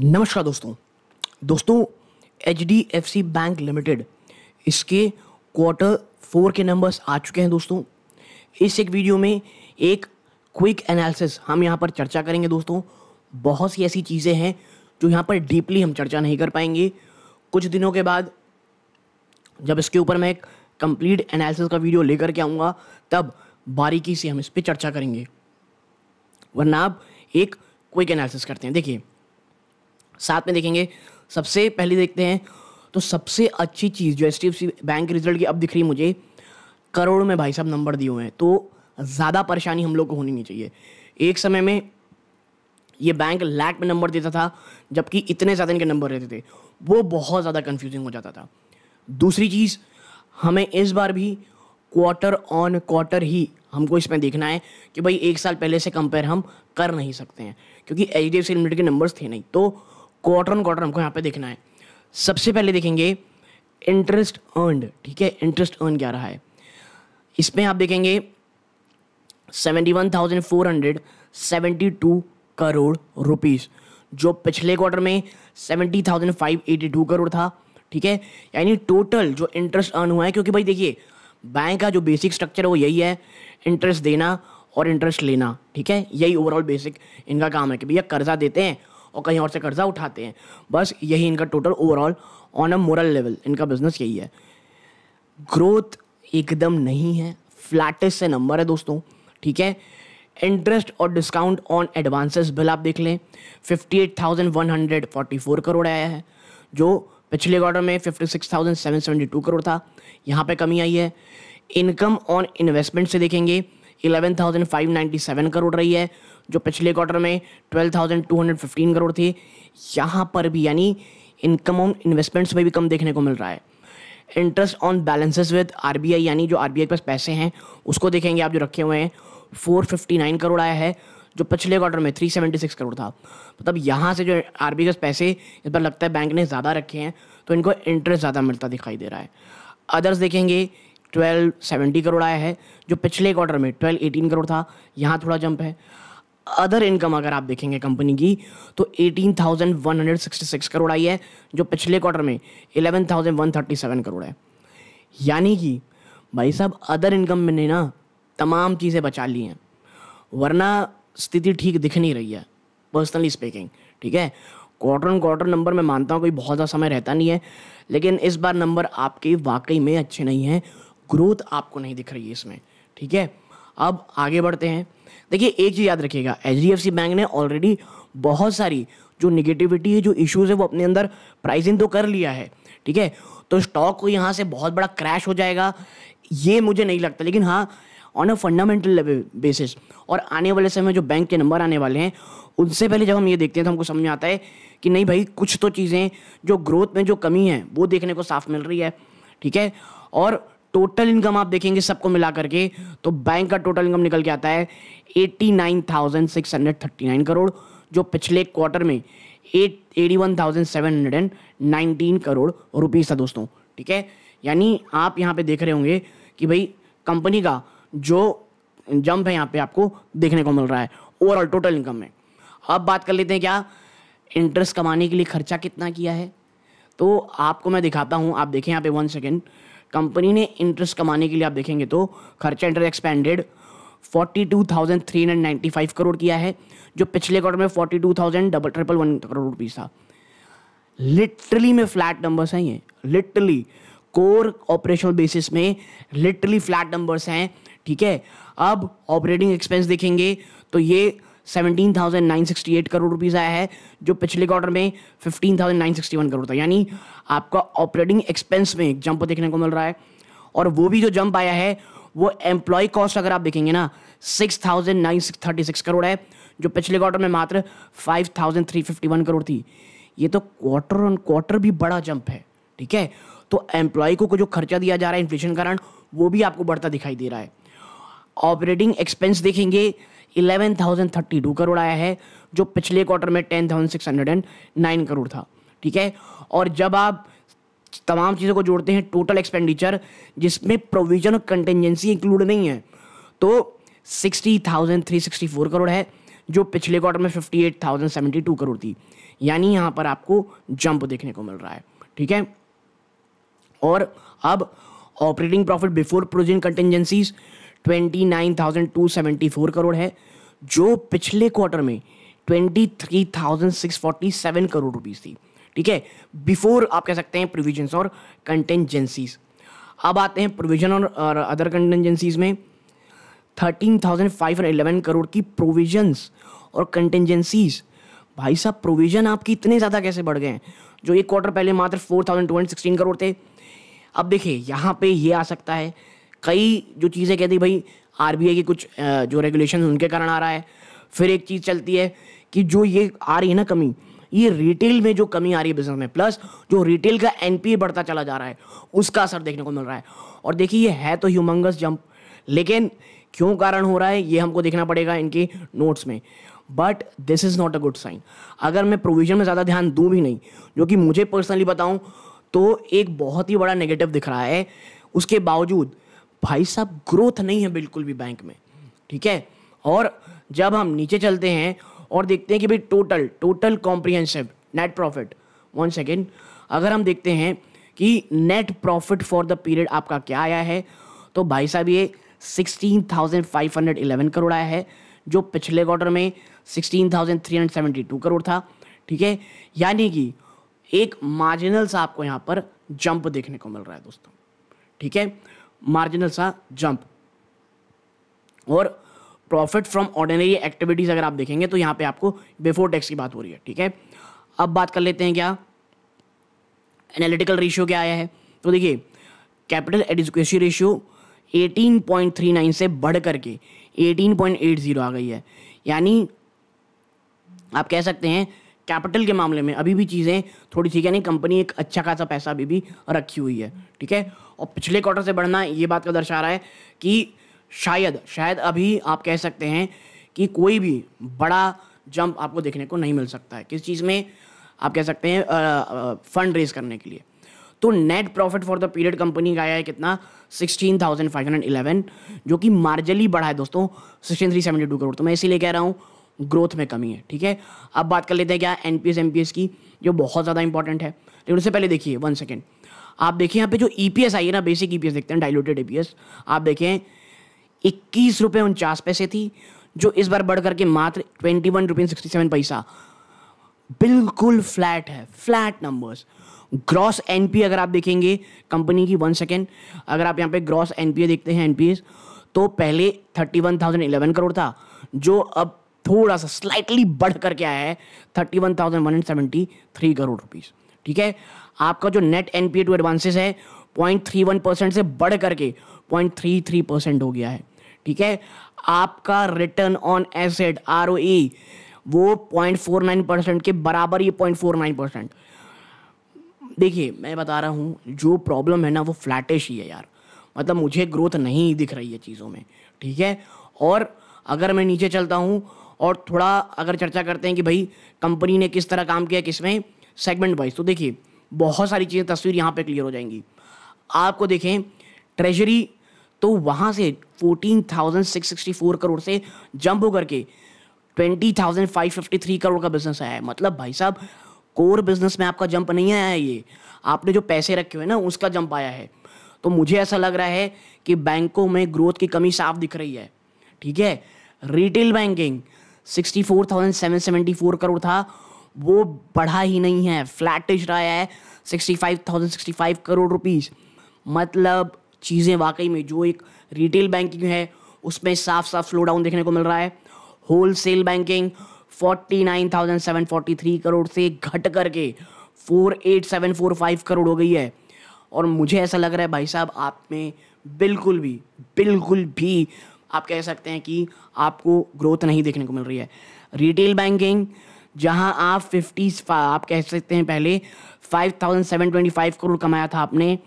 नमस्कार दोस्तों दोस्तों H D F C bank limited इसके क्वार्टर फोर के नंबर्स आ चुके हैं दोस्तों इस एक वीडियो में एक क्विक एनालिसिस हम यहाँ पर चर्चा करेंगे दोस्तों बहुत सी ऐसी चीज़ें हैं जो यहाँ पर डीपली हम चर्चा नहीं कर पाएंगे कुछ दिनों के बाद जब इसके ऊपर मैं एक कंप्लीट एनालिसिस का वीडियो लेकर के आऊँगा तब बारीकी से हम इस पर चर्चा करेंगे वरना आप एक क्विक एनालिसिस करते हैं देखिए साथ में देखेंगे सबसे पहले देखते हैं तो सबसे अच्छी चीज़ जो एच बैंक के रिजल्ट की अब दिख रही मुझे करोड़ों में भाई साहब नंबर दिए हुए हैं तो ज़्यादा परेशानी हम लोग को होनी नहीं चाहिए एक समय में ये बैंक लैक में नंबर देता था जबकि इतने ज़्यादा इनके नंबर रहते थे वो बहुत ज़्यादा कन्फ्यूजिंग हो जाता था दूसरी चीज़ हमें इस बार भी क्वार्टर ऑन क्वार्टर ही हमको इसमें देखना है कि भाई एक साल पहले से कंपेयर हम कर नहीं सकते हैं क्योंकि H D F C limited के नंबर्स थे नहीं तो क्वार्टर ऑन क्वार्टर हमको यहाँ पे देखना है सबसे पहले देखेंगे इंटरेस्ट अर्नड ठीक है इंटरेस्ट अर्न क्या रहा है इसमें आप देखेंगे seventy one thousand four hundred seventy two crore rupees जो पिछले क्वार्टर में seventy thousand five eighty two crore था ठीक है यानी टोटल जो इंटरेस्ट अर्न हुआ है क्योंकि भाई देखिए बैंक का जो बेसिक स्ट्रक्चर है वो यही है इंटरेस्ट देना और इंटरेस्ट लेना ठीक है यही ओवरऑल बेसिक इनका काम है कि भैया कर्जा देते हैं और कहीं और से कर्जा उठाते हैं बस यही इनका total overall on a moral level इनका बिजनेस यही है ग्रोथ एकदम नहीं है फ्लैटेस्ट से नंबर है दोस्तों ठीक है इंटरेस्ट और डिस्काउंट ऑन एडवांसेस बिल आप देख लें fifty eight thousand one hundred forty four crore आया है जो पिछले क्वार्टर में fifty six thousand seven two crore था यहाँ पे कमी आई है इनकम ऑन इन्वेस्टमेंट से देखेंगे eleven thousand five seven crore रही है जो पिछले क्वार्टर में 12,215 करोड़ थी यहाँ पर भी यानी इनकम ऑन इन्वेस्टमेंट्स में भी कम देखने को मिल रहा है interest on balances with R यानी जो आर के पास पैसे हैं उसको देखेंगे आप जो रखे हुए हैं फोर करोड़ आया है जो पिछले क्वार्टर में 376 करोड़ था मतलब यहाँ से जो आर के पैसे इस बार लगता है बैंक ने ज़्यादा रखे हैं तो इनको इंटरेस्ट ज़्यादा मिलता दिखाई दे रहा है अदर्स देखेंगे ट्वेल्व सेवेंटी करोड़ आया है जो पिछले क्वार्टर में ट्वेल्व एटीन करोड़ था यहाँ थोड़ा जंप है अदर इनकम अगर आप देखेंगे कंपनी की तो 18,166 करोड़ आई है जो पिछले क्वार्टर में 11,137 करोड़ है यानी कि भाई साहब अदर इनकम में ने ना तमाम चीज़ें बचा ली हैं वरना स्थिति ठीक दिख नहीं रही है पर्सनली स्पीकिंग ठीक है क्वार्टर एंड क्वार्टर नंबर मैं मानता हूँ कोई बहुत ज़्यादा समय रहता नहीं है लेकिन इस बार नंबर आपके वाकई में अच्छे नहीं हैं ग्रोथ आपको नहीं दिख रही है इसमें ठीक है अब आगे बढ़ते हैं देखिए एक चीज़ याद रखिएगा एच बैंक ने ऑलरेडी बहुत सारी जो निगेटिविटी है जो इश्यूज़ है वो अपने अंदर प्राइसिंग तो कर लिया है ठीक है तो स्टॉक को यहाँ से बहुत बड़ा क्रैश हो जाएगा ये मुझे नहीं लगता लेकिन हाँ ऑन अ फंडामेंटल बेसिस और आने वाले समय जो बैंक के नंबर आने वाले हैं उनसे पहले जब हम ये देखते हैं तो हमको समझ में आता है कि नहीं भाई कुछ तो चीज़ें जो ग्रोथ में जो कमी है वो देखने को साफ मिल रही है ठीक है और टोटल इनकम आप देखेंगे सबको मिला करके तो बैंक का टोटल इनकम निकल के आता है 89,639 करोड़ जो पिछले क्वार्टर में eight eighty one thousand seven hundred and nineteen crore rupees था दोस्तों ठीक है यानी आप यहाँ पे देख रहे होंगे कि भाई कंपनी का जो जंप है यहाँ पे आपको देखने को मिल रहा है ओवरऑल टोटल इनकम में अब बात कर लेते हैं क्या इंटरेस्ट कमाने के लिए खर्चा कितना किया है तो आपको मैं दिखाता हूँ आप देखें यहाँ पे वन सेकेंड कंपनी ने इंटरेस्ट कमाने के लिए आप देखेंगे तो खर्चा इंटर एक्सपेंडेड 42,395 करोड़ किया है जो पिछले क्वार्टर में 42,000 double triple one crore rupees था लिटरली में फ्लैट नंबर्स हैं ये लिटरली कोर ऑपरेशनल बेसिस में लिटरली फ्लैट नंबर्स हैं ठीक है अब ऑपरेटिंग एक्सपेंस देखेंगे तो ये 17,968 करोड़ रुपीज़ आया है जो पिछले क्वार्टर में 15,961 करोड़ था यानी आपका ऑपरेटिंग एक्सपेंस में एक जंप देखने को मिल रहा है और वो भी जो जंप आया है वो एम्प्लॉय कॉस्ट अगर आप देखेंगे ना six thousand nine thirty six crore है जो पिछले क्वार्टर में मात्र five thousand three fifty one crore थी ये तो क्वार्टर ऑन क्वार्टर भी बड़ा जंप है ठीक है तो एम्प्लॉय को जो खर्चा दिया जा रहा है इन्फ्लेशन कारण वो भी आपको बढ़ता दिखाई दे रहा है ऑपरेटिंग एक्सपेंस देखेंगे eleven thousand thirty two crore आया है जो पिछले क्वार्टर में नाइन करोड़ था ठीक है और जब आप तमाम चीज़ों को जोड़ते हैं टोटल एक्सपेंडिचर जिसमें प्रोविजन और कंटेंजेंसी इंक्लूड नहीं है तो फोर करोड़ है जो पिछले क्वार्टर में fifty eight thousand seventy two crore थी यानी यहाँ पर आपको जंप देखने को मिल रहा है ठीक है और अब operating profit before provision contingencies 29,274 crore है जो पिछले क्वार्टर में 23,647 करोड़ रुपीस थी ठीक है बिफोर आप कह सकते हैं प्रोविजन और कंटेंजेंसीज अब आते हैं प्रोविजन और अदर कंटेंजेंसीज में 13,511 करोड़ की प्रोविजंस और कंटेंजेंसीज भाई साहब प्रोविजन आपकी इतने ज़्यादा कैसे बढ़ गए हैं जो एक क्वार्टर पहले मात्र 4,216 करोड़ थे अब देखिए यहाँ पे ये आ सकता है कई जो चीज़ें कहती भाई आर की कुछ जो रेगुलेशन उनके कारण आ रहा है फिर एक चीज़ चलती है कि जो ये आ रही है ना कमी ये रिटेल में जो कमी आ रही है बिजनेस में प्लस जो रिटेल का एन बढ़ता चला जा रहा है उसका असर देखने को मिल रहा है और देखिए ये है तो ह्यूमंगस जंप लेकिन क्यों कारण हो रहा है ये हमको देखना पड़ेगा इनके नोट्स में but this is not a good sign अगर मैं प्रोविजन में ज़्यादा ध्यान दूँ भी नहीं जो कि मुझे पर्सनली बताऊँ तो एक बहुत ही बड़ा नेगेटिव दिख रहा है उसके बावजूद भाई साहब ग्रोथ नहीं है बिल्कुल भी बैंक में ठीक है और जब हम नीचे चलते हैं और देखते हैं कि भाई total total comprehensive net profit one second अगर हम देखते हैं कि net profit for the period आपका क्या आया है तो भाई साहब ये sixteen thousand five hundred eleven crore आया है जो पिछले क्वार्टर में sixteen thousand three hundred seventy two crore था ठीक है यानी कि एक मार्जिनल सा आपको यहाँ पर जंप देखने को मिल रहा है दोस्तों ठीक है मार्जिनल सा जंप और प्रॉफिट फ्रॉम ऑर्डिनरी एक्टिविटीज़ अगर आप देखेंगे तो यहां पे आपको बिफोर टैक्स की बात हो रही है ठीक है अब बात कर लेते हैं क्या एनालिटिकल रेशियो क्या आया है तो देखिए कैपिटल एडुकेशन रेशियो 18.39 से बढ़ करके 18.80 आ गई है यानी आप कह सकते हैं कैपिटल के मामले में अभी भी चीज़ें थोड़ी ठीक है नहीं कंपनी एक अच्छा खासा पैसा अभी भी रखी हुई है ठीक है और पिछले क्वार्टर से बढ़ना ये बात का दर्शा रहा है कि शायद शायद अभी आप कह सकते हैं कि कोई भी बड़ा जंप आपको देखने को नहीं मिल सकता है किस चीज़ में आप कह सकते हैं फंड रेज करने के लिए तो net profit for the period company का आया है कितना sixteen thousand five hundred eleven जो कि मार्जली बढ़ा है दोस्तों sixteen three seventy two crore तो मैं इसीलिए कह रहा हूँ ग्रोथ में कमी है ठीक है अब बात कर लेते हैं क्या एन पी की जो बहुत ज़्यादा इंपॉर्टेंट है लेकिन उससे पहले देखिए वन सेकेंड आप देखिए यहाँ पे जो ई e आई है ना बेसिक ई e देखते हैं डाइलोटेड ई e आप देखें इक्कीस रुपये उनचास पैसे थी जो इस बार बढ़ करके मात्र twenty one rupees sixty seven पैसा बिल्कुल फ्लैट है फ्लैट नंबर्स ग्रॉस एन अगर आप देखेंगे कंपनी की वन सेकेंड अगर आप यहाँ पे ग्रॉस एन देखते हैं एनपीएस तो पहले thirty one thousand eleven crore था जो अब थोड़ा सा स्लाइटली बढ़ करके आया है thirty one thousand one hundred seventy three crore rupees ठीक है आपका जो net N P to advances है पॉइंट थ्री वन परसेंट से बढ़ करके पॉइंट थ्री थ्री परसेंट हो गया है ठीक है आपका return on asset R O E वो पॉइंट फोर नाइन परसेंट के बराबर ही पॉइंट फोर नाइन परसेंट देखिए मैं बता रहा हूँ जो प्रॉब्लम है ना वो फ्लैटिश ही है यार मतलब मुझे ग्रोथ नहीं दिख रही है चीज़ों में ठीक है और अगर मैं नीचे चलता हूँ और थोड़ा अगर चर्चा करते हैं कि भाई कंपनी ने किस तरह काम किया किसमें सेगमेंट वाइज तो देखिए बहुत सारी चीज़ें तस्वीर यहाँ पे क्लियर हो जाएंगी आपको देखें ट्रेजरी तो वहाँ से fourteen thousand six sixty four crore से जंप होकर के twenty thousand five fifty three crore का बिजनेस आया है मतलब भाई साहब कोर बिजनेस में आपका जंप नहीं आया है ये आपने जो पैसे रखे हुए ना उसका जंप आया है तो मुझे ऐसा लग रहा है कि बैंकों में ग्रोथ की कमी साफ दिख रही है ठीक है retail banking 64,774 four thousand seven four crore था वो बढ़ा ही नहीं है फ्लैटिश रहा है sixty five thousand sixty five crore rupees मतलब चीज़ें वाकई में जो एक रिटेल बैंकिंग है उसमें साफ साफ स्लो डाउन देखने को मिल रहा है wholesale banking forty nine thousand seven forty three crore से घट करके four eight seven four five crore हो गई है और मुझे ऐसा लग रहा है भाई साहब आप में बिल्कुल भी बिल्कुल भी आप कह सकते हैं कि आपको ग्रोथ नहीं देखने को मिल रही है रिटेल बैंकिंग जहां आप फिफ्टी आप कह सकते हैं पहले five thousand seven twenty five crore कमाया था आपने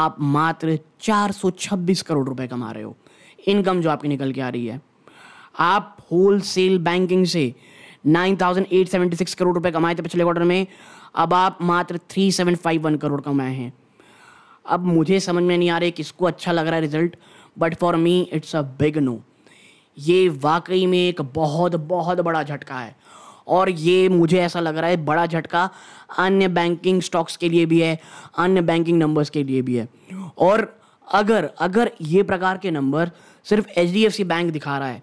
आप मात्र चार सौ छब्बीस करोड़ रुपए कमा रहे हो इनकम जो आपकी निकल के आ रही है आप होल सेल बैंकिंग से nine thousand eight seventy six crore रुपए कमाए थे पिछले क्वार्टर में अब आप मात्र three seven five one crore कमाए हैं अब मुझे समझ में नहीं आ रहा है किसको अच्छा लग रहा है result but for me it's a big no ये वाकई में एक बहुत बहुत बड़ा झटका है और ये मुझे ऐसा लग रहा है बड़ा झटका अन्य बैंकिंग स्टॉक्स के लिए भी है अन्य बैंकिंग नंबर्स के लिए भी है और अगर अगर ये प्रकार के नंबर सिर्फ एच बैंक दिखा रहा है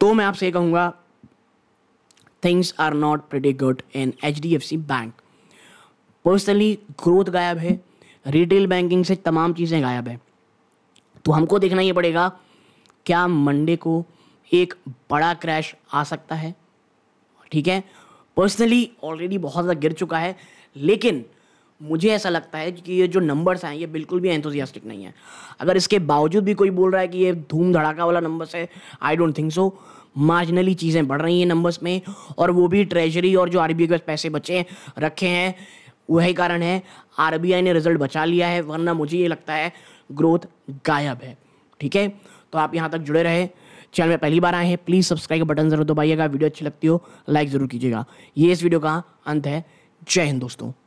तो मैं आपसे ये कहूँगा things are not pretty good in H D F C bank personally growth गायब है रिटेल बैंकिंग से तमाम चीज़ें गायब है तो हमको देखना ये पड़ेगा क्या मंडे को एक बड़ा क्रैश आ सकता है ठीक है पर्सनली ऑलरेडी बहुत ज़्यादा गिर चुका है लेकिन मुझे ऐसा लगता है कि ये जो नंबर्स हैं ये बिल्कुल भी एंथोजियास्टिक नहीं है अगर इसके बावजूद भी कोई बोल रहा है कि ये धूम धड़ाका वाला नंबर्स है I don't think so marginally चीज़ें बढ़ रही हैं नंबर्स में और वो भी ट्रेजरी और जो आर के पास पैसे बचे हैं रखे हैं वही कारण है आर ने रिजल्ट बचा लिया है वरना मुझे ये लगता है ग्रोथ गायब है ठीक है तो आप यहाँ तक जुड़े रहे चैनल में पहली बार आए हैं प्लीज़ सब्सक्राइब बटन जरूर दबाइएगा वीडियो अच्छी लगती हो लाइक ज़रूर कीजिएगा ये इस वीडियो का अंत है जय हिंद दोस्तों